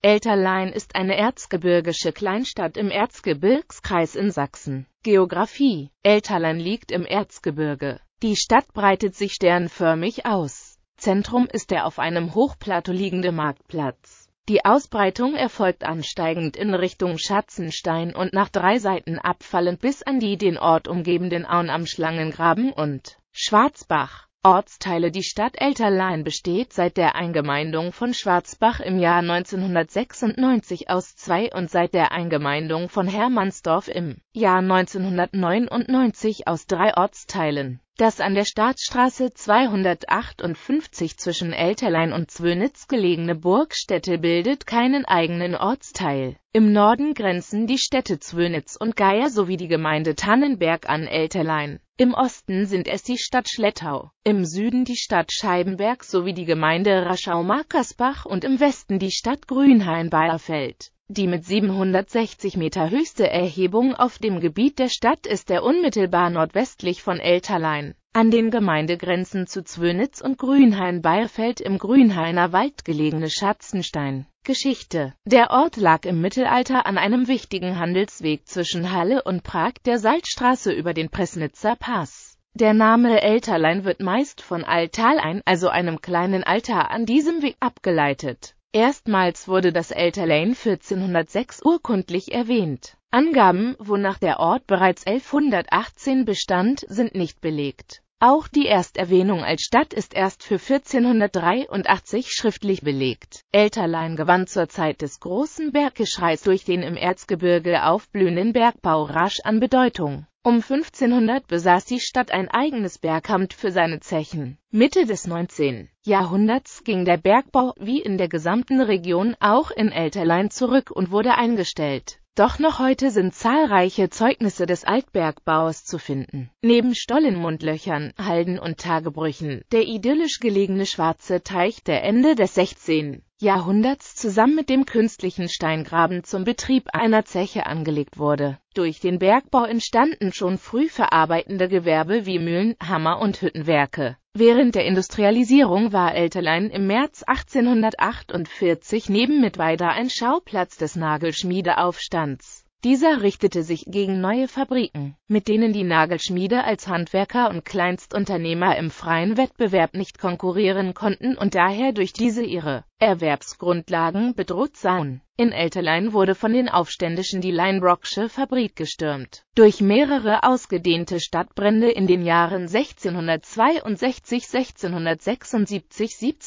Elterlein ist eine erzgebirgische Kleinstadt im Erzgebirgskreis in Sachsen. Geografie Elterlein liegt im Erzgebirge. Die Stadt breitet sich sternförmig aus. Zentrum ist der auf einem Hochplateau liegende Marktplatz. Die Ausbreitung erfolgt ansteigend in Richtung Schatzenstein und nach drei Seiten abfallend bis an die den Ort umgebenden Auen am Schlangengraben und Schwarzbach. Ortsteile Die Stadt Elterlein besteht seit der Eingemeindung von Schwarzbach im Jahr 1996 aus zwei und seit der Eingemeindung von Hermannsdorf im Jahr 1999 aus drei Ortsteilen. Das an der Staatsstraße 258 zwischen Elterlein und Zwönitz gelegene Burgstätte bildet keinen eigenen Ortsteil. Im Norden grenzen die Städte Zwönitz und Geier sowie die Gemeinde Tannenberg an Elterlein. Im Osten sind es die Stadt Schlettau, im Süden die Stadt Scheibenberg sowie die Gemeinde Raschau-Markersbach und im Westen die Stadt Grünhain bei Die mit 760 Meter höchste Erhebung auf dem Gebiet der Stadt ist der unmittelbar nordwestlich von Elterlein, an den Gemeindegrenzen zu Zwönitz und Grünhain bei im Grünhainer Wald gelegene Schatzenstein Geschichte. Der Ort lag im Mittelalter an einem wichtigen Handelsweg zwischen Halle und Prag, der Salzstraße über den Presnitzer Pass. Der Name Elterlein wird meist von Altalein, also einem kleinen Altar an diesem Weg, abgeleitet. Erstmals wurde das Elterlein 1406 urkundlich erwähnt. Angaben, wonach der Ort bereits 1118 bestand, sind nicht belegt. Auch die Ersterwähnung als Stadt ist erst für 1483 schriftlich belegt. Elterlein gewann zur Zeit des großen Berggeschreis durch den im Erzgebirge aufblühenden Bergbau rasch an Bedeutung. Um 1500 besaß die Stadt ein eigenes Bergamt für seine Zechen. Mitte des 19. Jahrhunderts ging der Bergbau, wie in der gesamten Region auch in Elterlein zurück und wurde eingestellt. Doch noch heute sind zahlreiche Zeugnisse des Altbergbaus zu finden. Neben Stollenmundlöchern, Halden und Tagebrüchen, der idyllisch gelegene schwarze Teich, der Ende des 16. Jahrhunderts zusammen mit dem künstlichen Steingraben zum Betrieb einer Zeche angelegt wurde. Durch den Bergbau entstanden schon früh verarbeitende Gewerbe wie Mühlen, Hammer und Hüttenwerke. Während der Industrialisierung war Elterlein im März 1848 neben Mittweida ein Schauplatz des Nagelschmiedeaufstands. Dieser richtete sich gegen neue Fabriken, mit denen die Nagelschmiede als Handwerker und Kleinstunternehmer im freien Wettbewerb nicht konkurrieren konnten und daher durch diese ihre Erwerbsgrundlagen bedroht sein. In Elterlein wurde von den Aufständischen die Leinbrocksche Fabrik gestürmt. Durch mehrere ausgedehnte Stadtbrände in den Jahren 1662, 1676,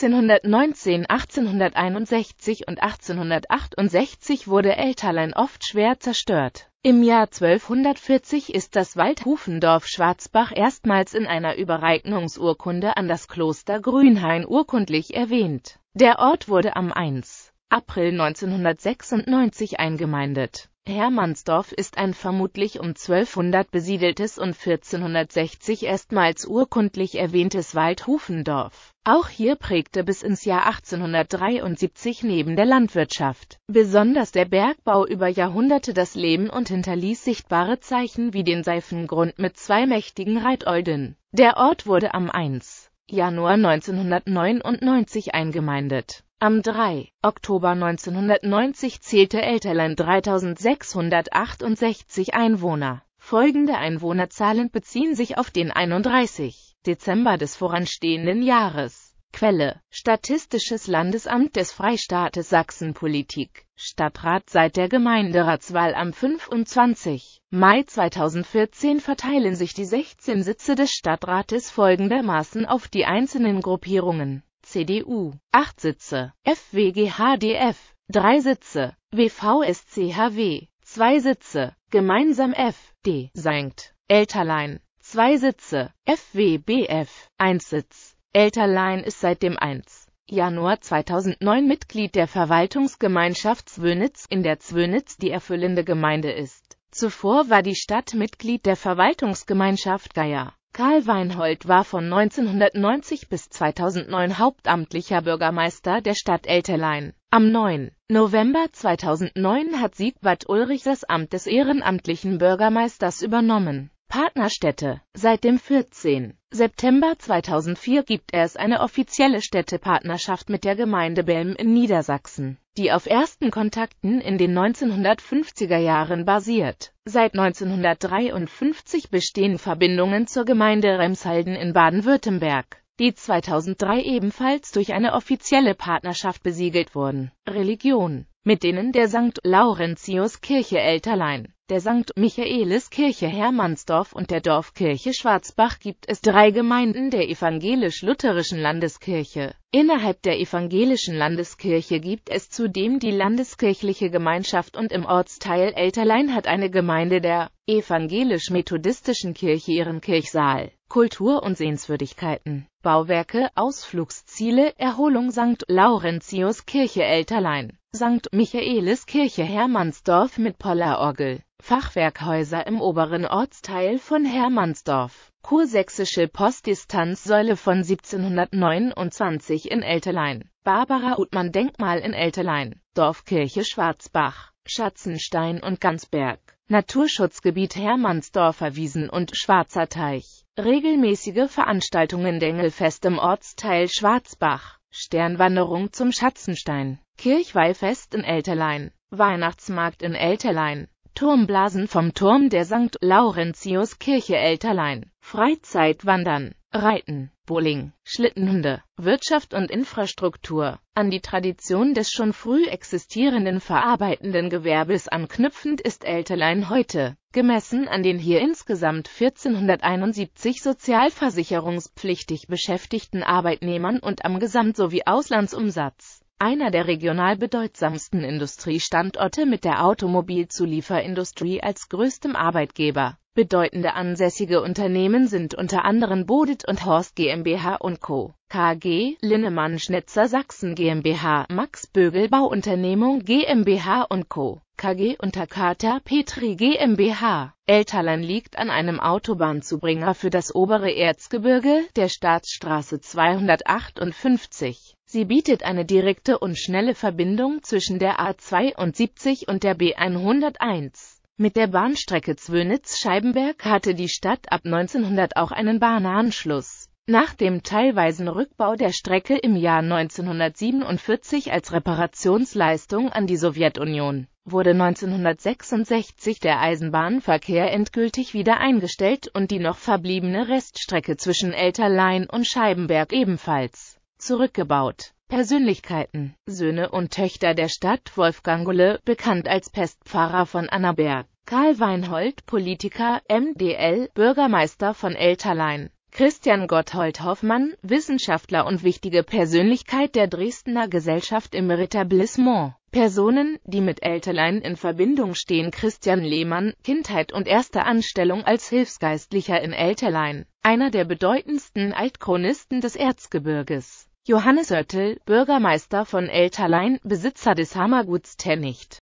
1719, 1861 und 1868 wurde Elterlein oft schwer zerstört. Im Jahr 1240 ist das Waldhufendorf Schwarzbach erstmals in einer Überreignungsurkunde an das Kloster Grünhain urkundlich erwähnt. Der Ort wurde am 1. April 1996 eingemeindet Hermannsdorf ist ein vermutlich um 1200 besiedeltes und 1460 erstmals urkundlich erwähntes Waldhufendorf. Auch hier prägte bis ins Jahr 1873 neben der Landwirtschaft besonders der Bergbau über Jahrhunderte das Leben und hinterließ sichtbare Zeichen wie den Seifengrund mit zwei mächtigen Reitolden. Der Ort wurde am 1. Januar 1999 eingemeindet. Am 3. Oktober 1990 zählte Elterland 3668 Einwohner. Folgende Einwohnerzahlen beziehen sich auf den 31. Dezember des voranstehenden Jahres. Quelle: Statistisches Landesamt des Freistaates Sachsen Politik. Stadtrat seit der Gemeinderatswahl am 25. Mai 2014 verteilen sich die 16 Sitze des Stadtrates folgendermaßen auf die einzelnen Gruppierungen CDU, 8 Sitze, FWGHDF, 3 Sitze, WVSCHW, 2 Sitze, gemeinsam FD, Sankt, Elterlein, 2 Sitze, FWBF, 1 Sitz, Elterlein ist seit dem 1. Januar 2009 Mitglied der Verwaltungsgemeinschaft Zwönitz, in der Zwönitz die erfüllende Gemeinde ist. Zuvor war die Stadt Mitglied der Verwaltungsgemeinschaft Geier. Karl Weinhold war von 1990 bis 2009 hauptamtlicher Bürgermeister der Stadt Eltelein. Am 9. November 2009 hat Siegbert Ulrich das Amt des ehrenamtlichen Bürgermeisters übernommen. Partnerstädte. Seit dem 14. September 2004 gibt es eine offizielle Städtepartnerschaft mit der Gemeinde Belm in Niedersachsen, die auf ersten Kontakten in den 1950er Jahren basiert. Seit 1953 bestehen Verbindungen zur Gemeinde Remshalden in Baden-Württemberg die 2003 ebenfalls durch eine offizielle Partnerschaft besiegelt wurden. Religion mit denen der St. Laurentius Kirche Elterlein der St. Michaeliskirche Hermannsdorf und der Dorfkirche Schwarzbach gibt es drei Gemeinden der evangelisch-lutherischen Landeskirche. Innerhalb der evangelischen Landeskirche gibt es zudem die Landeskirchliche Gemeinschaft und im Ortsteil Elterlein hat eine Gemeinde der evangelisch-methodistischen Kirche ihren Kirchsaal. Kultur und Sehenswürdigkeiten, Bauwerke, Ausflugsziele, Erholung St. Laurentius Kirche Elterlein St. Michaelis Kirche Hermannsdorf mit Pollerorgel, Fachwerkhäuser im oberen Ortsteil von Hermannsdorf, Kursächsische Postdistanzsäule von 1729 in Eltelein, Barbara Utmann Denkmal in Eltelein, Dorfkirche Schwarzbach, Schatzenstein und Gansberg, Naturschutzgebiet Hermannsdorfer Wiesen und Schwarzer Teich, regelmäßige Veranstaltungen Dengelfest im Ortsteil Schwarzbach, Sternwanderung zum Schatzenstein, Kirchweihfest in Elterlein, Weihnachtsmarkt in Elterlein, Turmblasen vom Turm der St. Laurentius-Kirche Elterlein, Freizeitwandern, Reiten, Bowling, Schlittenhunde, Wirtschaft und Infrastruktur, an die Tradition des schon früh existierenden verarbeitenden Gewerbes anknüpfend ist Elterlein heute, gemessen an den hier insgesamt 1471 sozialversicherungspflichtig beschäftigten Arbeitnehmern und am Gesamt- sowie Auslandsumsatz einer der regional bedeutsamsten Industriestandorte mit der Automobilzulieferindustrie als größtem Arbeitgeber. Bedeutende ansässige Unternehmen sind unter anderem Bodet und Horst GmbH und Co. KG, Linnemann Schnitzer Sachsen GmbH, Max Bögel Bauunternehmung GmbH und Co. KG unter Kater Petri GmbH. Elterlein liegt an einem Autobahnzubringer für das obere Erzgebirge, der Staatsstraße 258. Sie bietet eine direkte und schnelle Verbindung zwischen der A72 und der B101. Mit der Bahnstrecke Zwönitz-Scheibenberg hatte die Stadt ab 1900 auch einen Bahnanschluss. Nach dem teilweisen Rückbau der Strecke im Jahr 1947 als Reparationsleistung an die Sowjetunion wurde 1966 der Eisenbahnverkehr endgültig wieder eingestellt und die noch verbliebene Reststrecke zwischen Elterlein und Scheibenberg ebenfalls zurückgebaut. Persönlichkeiten Söhne und Töchter der Stadt Wolfgang Gulle, bekannt als Pestpfarrer von Annaberg Karl Weinhold, Politiker, MdL, Bürgermeister von Elterlein. Christian Gotthold Hoffmann, Wissenschaftler und wichtige Persönlichkeit der Dresdner Gesellschaft im Retablissement. Personen, die mit Elterlein in Verbindung stehen Christian Lehmann, Kindheit und erste Anstellung als Hilfsgeistlicher in Elterlein, einer der bedeutendsten Altchronisten des Erzgebirges. Johannes Oettel, Bürgermeister von Elterlein, Besitzer des Hammerguts Tennicht.